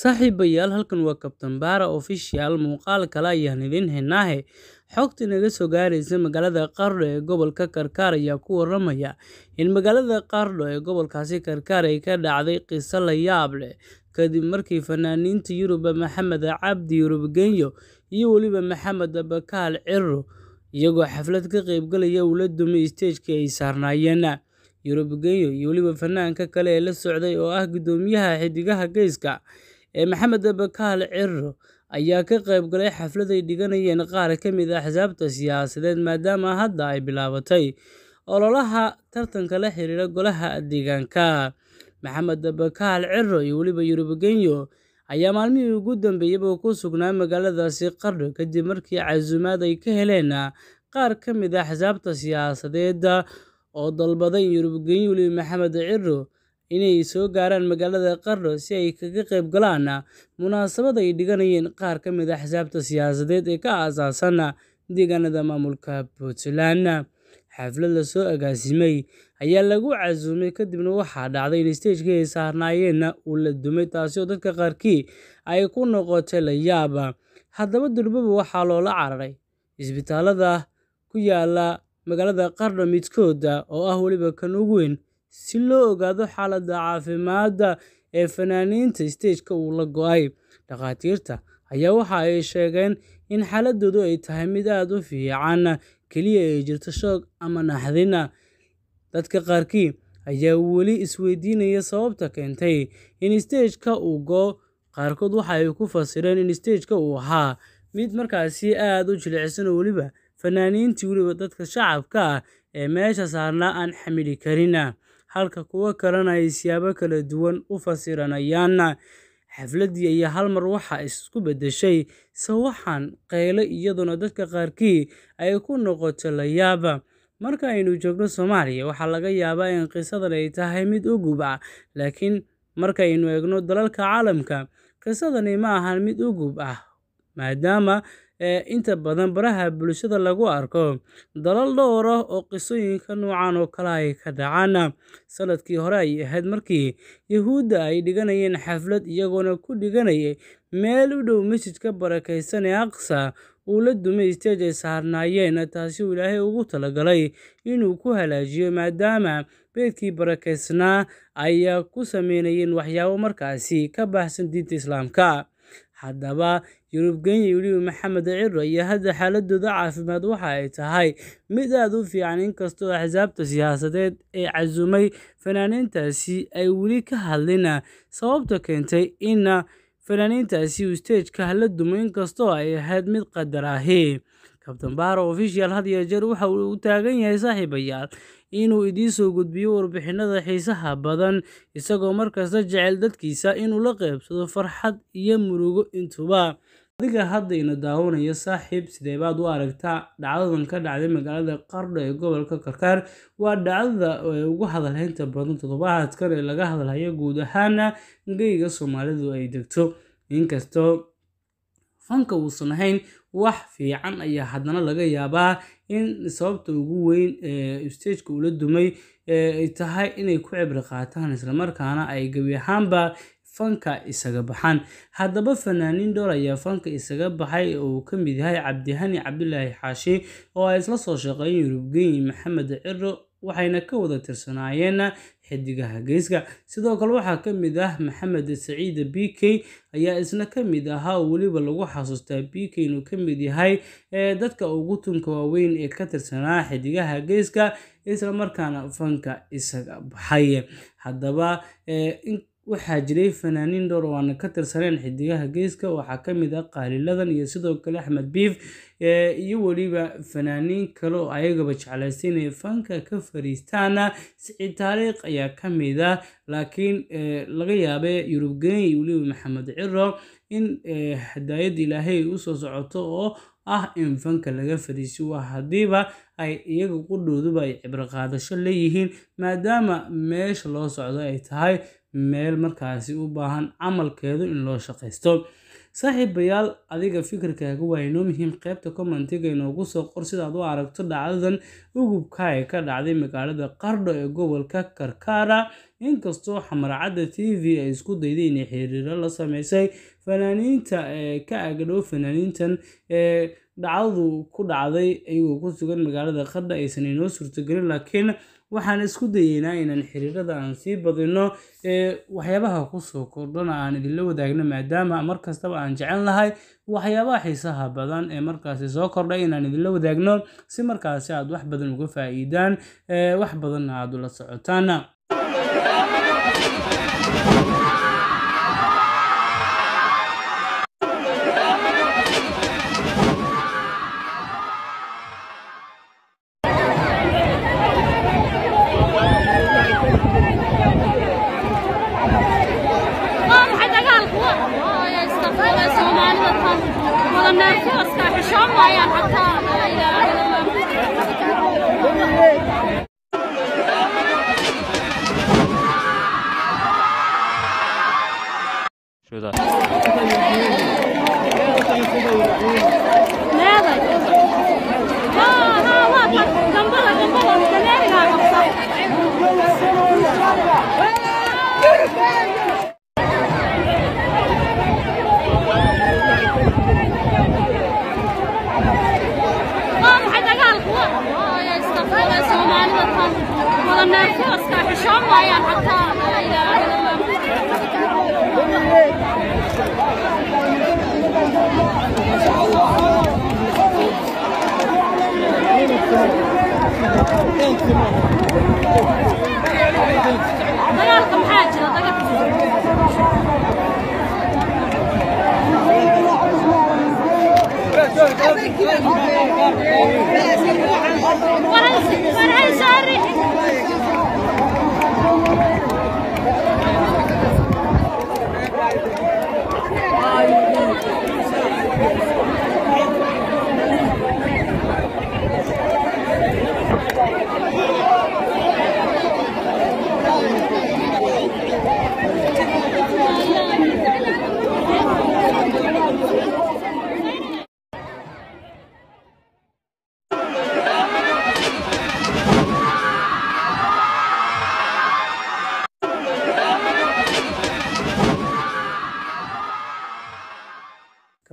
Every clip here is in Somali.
saaxiibayaal halkan waa kabtan baara official muuqaal kale ayaan idin heenaahe xogta naga soo gaaraysa magaalada qardho ee gobolka karkaar ayaa ku waramaya in magaalada qardho ee gobolkaasi karkaar ay ka dhacday qiso la yaab leh kadib markii fanaaniinta yuruba maxamed cabdi yurub genyo iyo weliba maxamed bakaal cirro iyagoo xaflad ka qeybgalaya uu la dumay isteejkii ay saarnaayeen yurub genyo iyo weliba fanaanka kale ee la socday oo ah gudoomiyaha xidigaha geyska ee maxamed bakaal ciro ayaa ka qayb galay xaflad ay dhiganayeen qaar ka mid ah xisaabta siyaasadeed maadaama hadda ay bilaabatay ololaha tartanka la xiriira golaha deegaanka maxamed bakaal ciro iyo weliba yurub genyo ayaa maalmihii ugu dambeeyaba ku sugnaa magaaladaasi qardho kadib markii casuumaad ay ka heleen qaar ka mid ah xisaabta siyaasadeed oo dalbaday yurub genyo weliba maxamed ciro inay soo gaaraan magaalada qardo si ay kaga qayb galaan munaasabad ay dhiganayeen qaar ka mid a ah xisaabta siyaasadeed ee ka aasaasan deegaanada maamulka puntland xaflad la soo agaasimay ayaa lagu casuumay kadibna waxaa dhacday in stageka ay saarnaayeen uu la dumay taasi oo dadka qaarkii ay ku noqotay la yaaba haddaba durbaba waxaa loola cararay isbitaalada ku yaala magaalada qardho midkooda oo ah weliba kan ugu weyn si loo ogaado xaaladda caafimaada ee fanaaniinta isteejka uu la go'ay dhakhaatiirta ayaa waxa ay sheegeen in xaaladdoodu ay tahay mid aad u fiican keliya ay jirto shoog ama naxdin dadka qaarkii ayaa weli isweydiinaya sababta keentay in isteejka uu go' qaarkood waxa ay ku fasireen in isteejka uu ahaa mid markaasi aad u jilicsan oo weliba fanaaniintii weliba dadka shacabka ah ee meesha saarnaa aan xamili karin halka kuwo kalena ay siyaabo kala duwan u fasiranayaan xafladdii ayaa hal mar waxaa isku beddeshay sawaxan qayle iyaduna dadka qaarkii ay ku noqoto la yaaba marka aynu joogno soomaaliya waxaa laga yaabaa in qisadan ay tahay mid u gub ah laakiin markaaynu eegno dalalka caalamka qisadani ma ahan mid u gub ah maadaama ee inta badan baraha bulshada lagu arko dalal dhowr ah oo qisooyinka noocan oo kale ay ka dhacaan sanadkii hore ay ahayd markii yahuudda ay dhiganayeen xaflad iyagoona ku dhiganaya meel u dhow masjidka barakaysan ee aqsa uu la dumay isteej ay saarnaayeen taasi uu ilaahay ugu talagalay inuu ku halaajiyo maadaama beedkii barakaysnaa ayaa ku sameynayeen waxyaabo markaasi ka baxsan diinta islaamka haddaba Yurubgan Yuliyu Maxamed Ciro iyo hadda xaaladooda caafimaad waxa ay tahay mid aada u fiican inkastoo axsaabta siyaasadeed ee casumay fanaaniintaasi ay weli ka hadlin sababta keentay in fanaaniintaasi uu isteejka la dumo inkastoo ay ahayd mid qadar ahi kabtan bahro official had iyo jeer waxa uu taagan yahay saaxiibayaal inuu idiin soo gudbiyo warbixinada xiisaha badan isagoo markasta jecel dadkiisa inuu la qaybsado farxad iyo murugo intuba Adiga hadda ina daawanaya saaxiib sidee baad u aragtaa dhacdadan ka dhacday magaalada Qardho ee gobolka karkaar waa dhacdada ugu hadalhaynta badan toddobaadkan ee laga hadlayo guud ahaana geyga Soomaalidu ay degto inkastoo fanka uusan ahayn wax fiican ayaa haddana laga yaabaa in sababta ugu weyn ee stageka ula dumay ay tahay inay ku cibri qaataan islamarkaana ay gebi ahaanba fanka isaga baxaan haddaba fanaaniin fanaaniindhoor ayaa fanka isaga baxay uu ka mid yahay cabdihani cabdilaahi xaashi oo ay isla soo shaqeeyeen yurubgeyi maxamed ciro waxayna ka wada tirsanaayeen xidigaha geeska sidoo kale waxaa ka mid ah maxamed saciide b k ayaa isna ka mid ahaa oo weliba lagu xasuustaa b k inuu ka mid yahay dadka ugu tunka waaweyn ee ka tirsanaa xidigaha geeska isla markaana fanka isaga baxay haddaba Waxaa jiray fanaaniin dhowr ah oo aan ka tirsaneen xidigaha geeska waxaa ka mid ah qaaliladan iyo sidoo kale axmed biif iyo weliba fanaaniin kale oo ayagaba jeclaystay inay fanka ka fariistaana siciid taariikh ayaa ka mid ah laakiin laga yaabee yurubgeyn iyo weliba maxamed ciro in hadaayad ilaahay usoo socoto oo ah in fanka laga fariisi waa haddiiba ay iyaga qudhooduba ay cibro qaadasho leeyihiin maadaama meesha loo socdo ay tahay meel markaasi u baahan camalkeedu in loo shaqaysto saaxiibayaal adiga fikirkaaga waa inoo muhiim qaybta commentiga inoogu soo qor sidaad u aragto dhacdadan ugubka ee ka dhacday magaalada qardho ee gobolka karkara inkastoo xamaracadda t v ay isku dayday inay xiriiro la sameysay fanaaniinta ee eh, ka agadhow fanaaniintan ee eh, dhacdadu ku dhacday iyagoo ku sugan magaalada qardha aysan inoo suurtogelin laakiin waxaan isku dayeynaa inaan xiriirada aan sii badino waxyaabaha kusoo kordhana aan idinla wadaagno maadaama markastaba aan jecel nahay waxyaabaha xiisaha badan ee markaasi soo kordha inaan idinla wadaagno si markaasi aad wax badan uga faa'iidaan wax badanna aad ula socotaan 是的。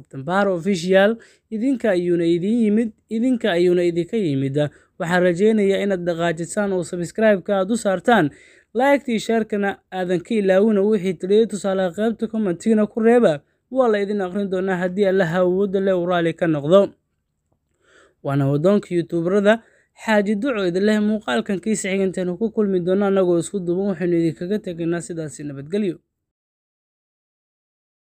Tembaro Official idinka ayuuna idin yimid idinka ayuuna idinka yimid waxaan rajaynayaa inaad dhaqaajisaan oo sabscribe aad u saartaan laagtii sheerkana aadan ka ilaawina wixii tidhiyey tusaale qaybta commentiina ku reeba waa la idin aqrin doonaa haddii allaha awoodda leh u raali ka noqdo waana waddoonka youtuubarada xaaji duco idinleh muuqaalkan kiisa xiganteenu ku kulmi doona annagoo isku duuban waxaynu idinkaga tegaynaa sidaasi nabadgelyo